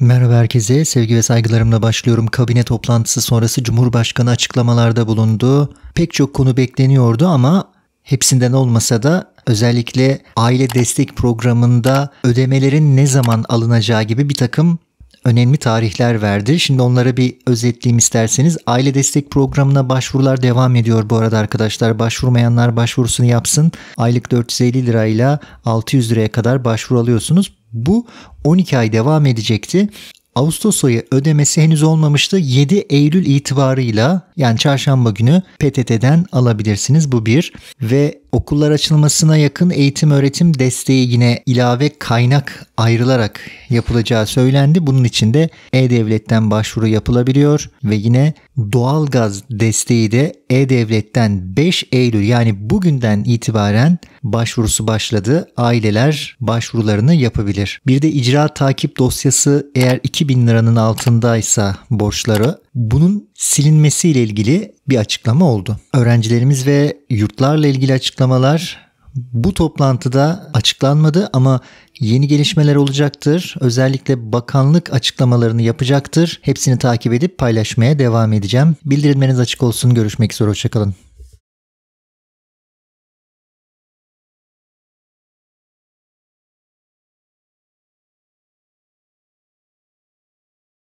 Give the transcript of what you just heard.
Merhaba herkese. Sevgi ve saygılarımla başlıyorum. Kabine toplantısı sonrası Cumhurbaşkanı açıklamalarda bulundu. Pek çok konu bekleniyordu ama hepsinden olmasa da özellikle aile destek programında ödemelerin ne zaman alınacağı gibi bir takım önemli tarihler verdi. Şimdi onlara bir özetleyeyim isterseniz. Aile destek programına başvurular devam ediyor bu arada arkadaşlar. Başvurmayanlar başvurusunu yapsın. Aylık 450 lirayla 600 liraya kadar başvuru alıyorsunuz. Bu 12 ay devam edecekti. Ağustos ayı ödemesi henüz olmamıştı. 7 Eylül itibarıyla yani çarşamba günü PTT'den alabilirsiniz. Bu bir ve okullar açılmasına yakın eğitim öğretim desteği yine ilave kaynak ayrılarak yapılacağı söylendi. Bunun için de E-Devlet'ten başvuru yapılabiliyor ve yine doğalgaz desteği de E-Devlet'ten 5 Eylül yani bugünden itibaren başvurusu başladı. Aileler başvurularını yapabilir. Bir de icra takip dosyası eğer 2000 liranın altındaysa borçları bunun silinmesiyle ilgili bir açıklama oldu. Öğrencilerimiz ve yurtlarla ilgili açıklamalar bu toplantıda açıklanmadı ama yeni gelişmeler olacaktır. Özellikle bakanlık açıklamalarını yapacaktır. Hepsini takip edip paylaşmaya devam edeceğim. Bildirimleriniz açık olsun. Görüşmek üzere. Hoşçakalın.